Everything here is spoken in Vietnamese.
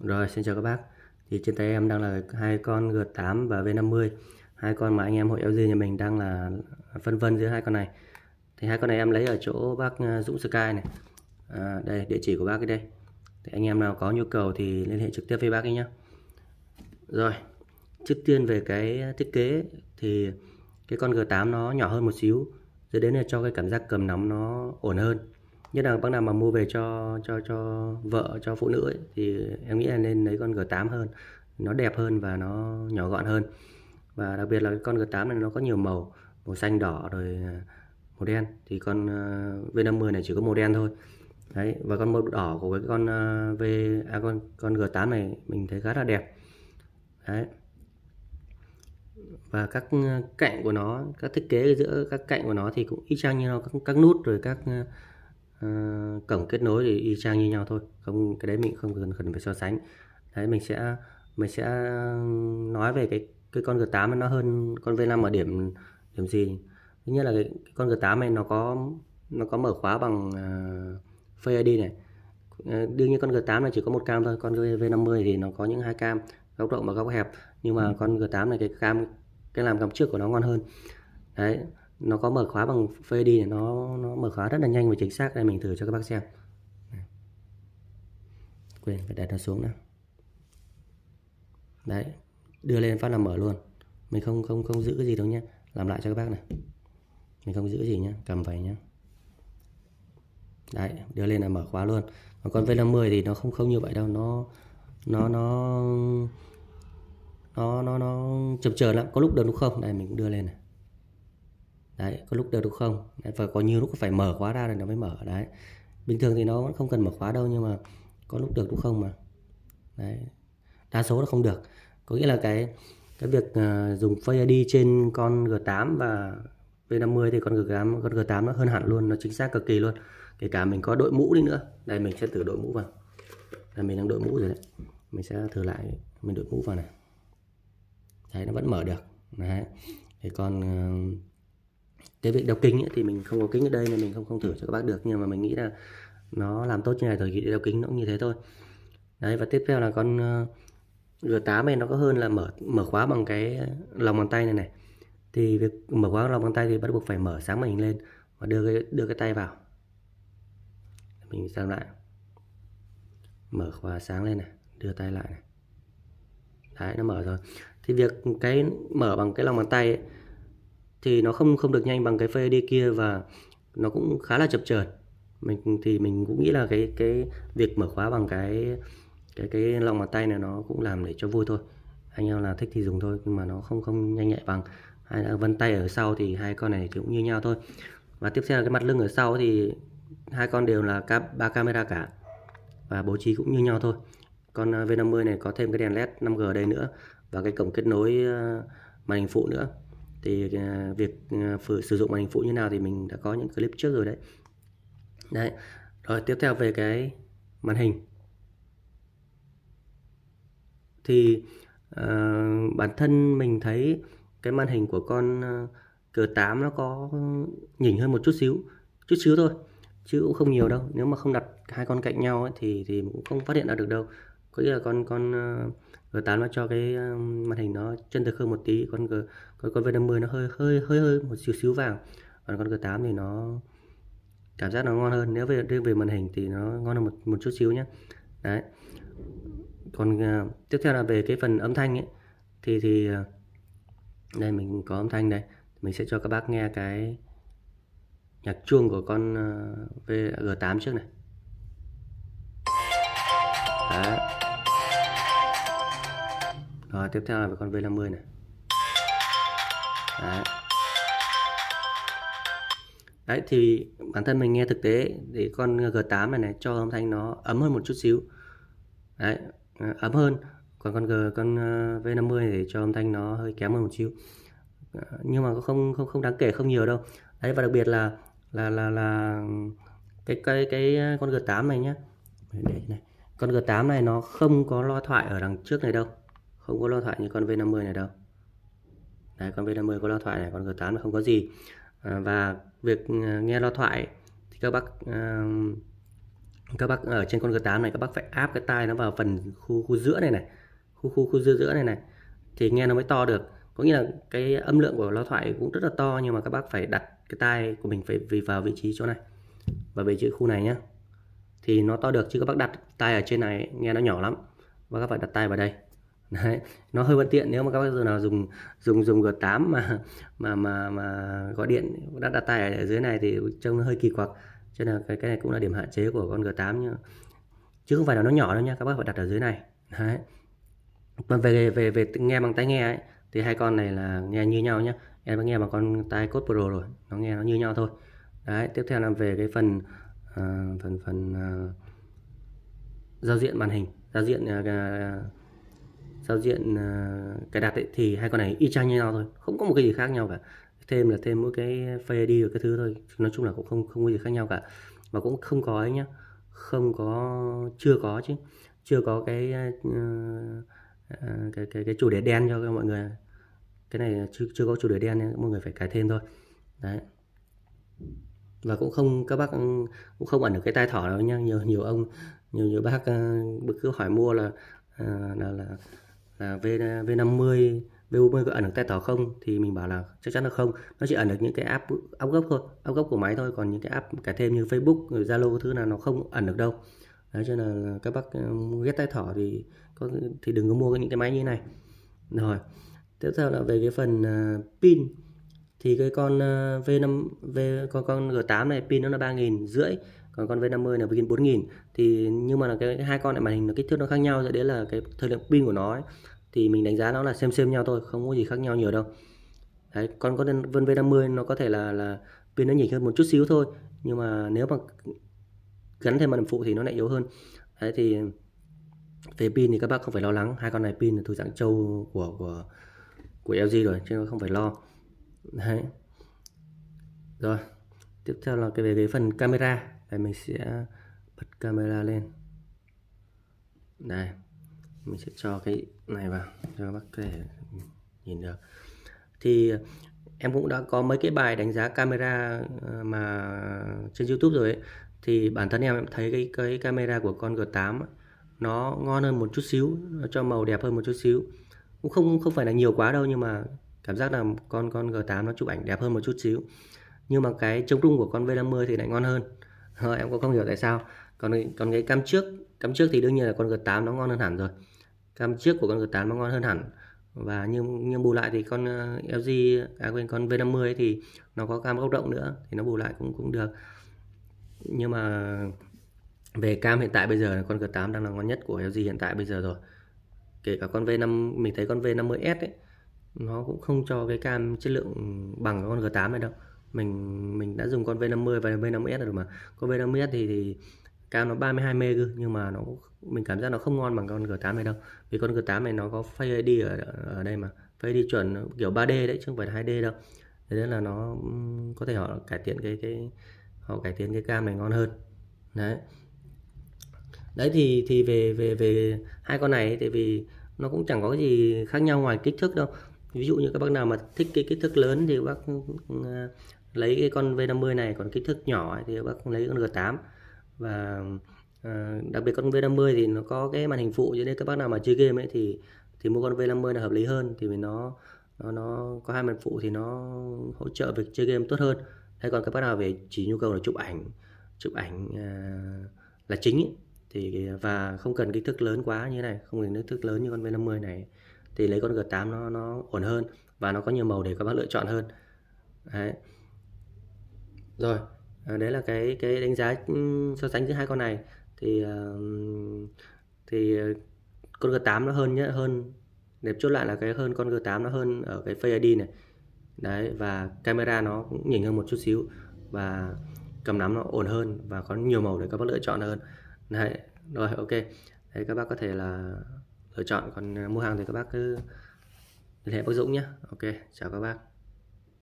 Rồi xin chào các bác Thì trên tay em đang là hai con G8 và V50 hai con mà anh em hội LG nhà mình đang là phân vân giữa hai con này Thì hai con này em lấy ở chỗ bác à, Dũng Sky này à, Đây địa chỉ của bác ở đây Thì anh em nào có nhu cầu thì liên hệ trực tiếp với bác ấy nhé Rồi trước tiên về cái thiết kế thì cái con G8 nó nhỏ hơn một xíu dẫn đến là cho cái cảm giác cầm nắm nó ổn hơn nhất là bác nào mà mua về cho cho cho vợ cho phụ nữ ấy, thì em nghĩ là nên lấy con G8 hơn nó đẹp hơn và nó nhỏ gọn hơn và đặc biệt là con G8 này nó có nhiều màu màu xanh đỏ rồi à, màu đen thì con à, V50 này chỉ có màu đen thôi đấy và con màu đỏ của cái con à, V à, con con G8 này mình thấy khá là đẹp đấy và các cạnh của nó các thiết kế giữa các cạnh của nó thì cũng y chang như nó các, các nút rồi các uh, cổng kết nối thì y chang như nhau thôi không cái đấy mình không cần cần phải so sánh đấy mình sẽ mình sẽ nói về cái cái con G8 nó hơn con V5 ở điểm điểm gì thứ nhất là cái, cái con G8 này nó có nó có mở khóa bằng uh, Face ID này ờ, đương nhiên con G8 này chỉ có một cam thôi con V50 thì nó có những hai cam góc rộng và góc hẹp nhưng mà ừ. con G8 này cái cam cái làm cam trước của nó ngon hơn đấy nó có mở khóa bằng face này nó nó mở khóa rất là nhanh và chính xác đây mình thử cho các bác xem quên phải đặt nó xuống nào đấy đưa lên phát là mở luôn mình không không không giữ cái gì đâu nhé làm lại cho các bác này mình không giữ gì nhé cầm vậy nhé đấy đưa lên là mở khóa luôn còn con V50 thì nó không không như vậy đâu nó nó nó nó nó, nó chập chờn lắm có lúc được lúc không đây mình cũng đưa lên này đấy có lúc được lúc không đấy, và có nhiều lúc phải mở khóa ra rồi nó mới mở đấy bình thường thì nó vẫn không cần mở khóa đâu nhưng mà có lúc được đúng không mà đấy đa số là không được có nghĩa là cái cái việc uh, dùng Face ID trên con G8 và V50 thì con G8 con G8 nó hơn hẳn luôn nó chính xác cực kỳ luôn kể cả mình có đội mũ đi nữa đây mình sẽ thử đội mũ vào là mình đang đội mũ rồi đấy mình sẽ thử lại mình đội mũ vào này thấy nó vẫn mở được đấy thì con uh, cái việc đeo kính ấy, thì mình không có kính ở đây nên mình không không thử cho các bác được nhưng mà mình nghĩ là nó làm tốt như này rồi thì đeo kính nó cũng như thế thôi đấy và tiếp theo là con G8 ờ, này nó có hơn là mở mở khóa bằng cái lòng bàn tay này này thì việc mở khóa lòng bàn tay thì bắt buộc phải mở sáng màn hình lên và đưa cái đưa cái tay vào mình xem lại mở khóa sáng lên này đưa tay lại này đấy nó mở rồi thì việc cái mở bằng cái lòng bàn tay ấy, thì nó không không được nhanh bằng cái PAD kia và nó cũng khá là chập chờn mình thì mình cũng nghĩ là cái cái việc mở khóa bằng cái cái cái lòng bàn tay này nó cũng làm để cho vui thôi anh em là thích thì dùng thôi nhưng mà nó không không nhanh nhạy bằng hay là vân tay ở sau thì hai con này thì cũng như nhau thôi và tiếp theo là cái mặt lưng ở sau thì hai con đều là ba camera cả và bố trí cũng như nhau thôi con ờ, V50 này có thêm cái đèn led 5G đây nữa và cái cổng kết nối ờ, màn hình phụ nữa thì à, việc à, sử dụng màn hình phụ như nào thì mình đã có những clip trước rồi đấy đấy rồi tiếp theo về cái màn hình thì uh, bản thân mình thấy cái màn hình của con uh, cờ 8 nó có nhỉnh hơn một chút xíu chút xíu thôi chứ cũng không nhiều đâu nếu mà không đặt hai con cạnh nhau ấy, thì thì cũng không phát hiện ra được đâu có nghĩa là con con uh, G8 nó cho cái ờ, màn hình nó chân thực hơn một tí con G con con V50 nó hơi hơi hơi hơi một xíu xíu vàng còn con G8 thì nó cảm giác nó ngon hơn nếu về riêng về màn hình thì nó ngon hơn một một chút xíu nhé đấy còn uh, tiếp theo là về cái phần âm thanh ấy thì thì uh, đây mình có âm thanh đây mình sẽ cho các bác nghe cái nhạc chuông của con uh, G 8 trước này đấy rồi tiếp theo là về con V50 này Đấy. Đấy thì bản thân mình nghe thực tế thì con G8 này này cho âm thanh nó ấm hơn một chút xíu. Đấy, ấm hơn. Còn con G con ờ, V50 thì cho âm thanh nó hơi kém hơn một chút ờ, Nhưng mà không không không đáng kể không nhiều đâu. Đấy và đặc biệt là là là là cái cái cái con G8 này nhá. Để này. Con G8 này nó không có loa thoại ở đằng trước này đâu không có loa thoại như con V50 này đâu Đấy, con V50 có loa thoại này con G8 là không có gì à, và việc ừ, nghe loa thoại thì các bác à, các bác ở trên con G8 này các bác phải áp cái tai nó vào phần khu khu giữa này này khu khu khu giữa giữa này này thì nghe nó mới to được có nghĩa là cái âm lượng của loa thoại cũng rất là to nhưng mà các bác phải đặt cái tai của mình phải vì vào vị trí chỗ này và vị trí khu này nhá thì nó to được chứ các bác đặt tai ở trên này nghe nó nhỏ lắm và các bạn đặt tay vào đây Đấy, nó hơi bất tiện nếu mà các bác giờ nào dùng dùng dùng G8 mà mà mà mà gọi điện đã đặt tay ở dưới này thì trông nó hơi kỳ quặc cho nên cái cái này cũng là điểm hạn chế của con G8 nhá. chứ không phải là nó nhỏ đâu nha các bác phải đặt ở dưới này đấy còn về về về nghe bằng tai nghe ấy, thì hai con này là nghe như nhau nhá em đã nghe bằng con tai cốt pro rồi nó nghe nó như nhau thôi đấy tiếp theo là về cái phần uh, phần phần uh, giao diện màn hình giao diện uh, giao diện uh, cài đặt ấy, thì hai con này y chang như nhau thôi không có một cái gì khác nhau cả thêm là thêm mỗi cái face ID rồi cái thứ thôi nói chung là cũng không không có gì khác nhau cả và cũng không có ấy nhá không có chưa có chứ chưa có cái uh, uh, cái, cái cái chủ đề đen cho mọi người cái này chưa chưa có chủ đề đen nên mọi người phải cài thêm thôi đấy và cũng không các bác cũng không ẩn được cái tai thỏ đâu nha nhiều nhiều ông nhiều nhiều bác uh, cứ hỏi mua là uh, là là là ờ, V V50 V40 có ẩn được tethor không thì mình bảo là chắc chắn là không nó chỉ ẩn được những cái app app gốc thôi app gốc của máy thôi còn những cái app cả thêm như Facebook Zalo thứ là nó không ẩn được đâu đấy cho nên là các bác ừ, ghét thỏ thì có thì đừng có mua những cái máy như này rồi tiếp theo là về cái phần uh, pin thì cái con uh, ờ, V5 V con con G8 này pin nó là ba nghìn rưỡi còn con V50 là Vision 4000 thì nhưng mà là cái, cái hai con này màn hình nó kích thước nó khác nhau dẫn đến là cái thời lượng pin của nó ấy, thì mình đánh giá nó là xem xem nhau thôi không có gì khác nhau nhiều đâu Đấy, con có Vân V50 nó có thể là là pin nó nhỉnh hơn một chút xíu thôi nhưng mà nếu mà gắn thêm màn phụ thì nó lại yếu hơn Đấy, thì về pin thì các bác không phải lo lắng hai con này pin là thuộc dạng trâu của của của LG rồi chứ không phải lo Đấy. rồi tiếp theo là cái về cái phần camera đây mình sẽ bật camera lên đây mình sẽ cho cái này vào cho các bác có thể nhìn được thì em cũng đã có mấy cái bài đánh giá camera ờ, mà trên YouTube rồi ấy. thì bản thân em thấy cái cái camera của con G8 nó ngon hơn một chút xíu nó cho màu đẹp hơn một chút xíu cũng không không phải là nhiều quá đâu nhưng mà cảm giác là con con G8 nó chụp ảnh đẹp hơn một chút xíu nhưng mà cái chống rung của con V50 thì lại ngon hơn Thôi, em cũng không hiểu tại sao còn còn cái cam trước cam trước thì đương nhiên là con G8 nó ngon hơn hẳn rồi cam trước của con G8 nó ngon hơn hẳn và nhưng nhưng bù lại thì con ờ, LG à quên con V50 ấy thì nó có cam góc động nữa thì nó bù lại cũng cũng được nhưng mà về cam hiện tại bây giờ là con G8 đang là ngon nhất của LG hiện tại bây giờ rồi kể cả con V5 mình thấy con V50s ấy nó cũng không cho cái cam chất lượng bằng con G8 này đâu mình mình đã dùng con V50 và V5S rồi mà con V50S thì, thì cao nó 32 mê cơ nhưng mà nó mình cảm giác nó không ngon bằng con G8 này đâu vì con G8 này nó có Face ID ở, ở đây mà Face ID chuẩn kiểu 3D đấy chứ không phải 2D đâu thế nên là nó có thể họ cải thiện cái cái họ cải tiến cái cam này ngon hơn đấy đấy thì thì về về về hai con này thì vì nó cũng chẳng có cái gì khác nhau ngoài kích thước đâu ví dụ như các bác nào mà thích cái kích thước lớn thì các bác lấy cái con V50 này còn kích thước nhỏ ấy, thì các bác lấy con G8 và à, đặc biệt con V50 thì nó có cái màn hình phụ cho nên các bác nào mà chơi game ấy thì thì mua con V50 là hợp lý hơn thì vì nó nó nó có hai màn phụ thì nó hỗ trợ việc chơi game tốt hơn hay còn các bác nào về chỉ nhu cầu là chụp ảnh chụp ảnh à, là chính ấy, thì và không cần kích thước lớn quá như này không cần kích thước lớn như con V50 này thì lấy con G8 nó nó ổn hơn và nó có nhiều màu để các bác lựa chọn hơn đấy rồi à, đấy là cái cái đánh giá ừ, so sánh giữa hai con này thì à, thì con G8 nó hơn nhé hơn đẹp chốt lại là cái hơn con G8 nó hơn ở cái Face ID này đấy và camera nó cũng nhỉnh hơn một chút xíu và cầm nắm nó ổn hơn và có nhiều màu để các bác lựa chọn hơn đấy rồi ok đấy các bác có thể là lựa chọn còn mua hàng thì các bác cứ liên hệ bác Dũng nhé ok chào các bác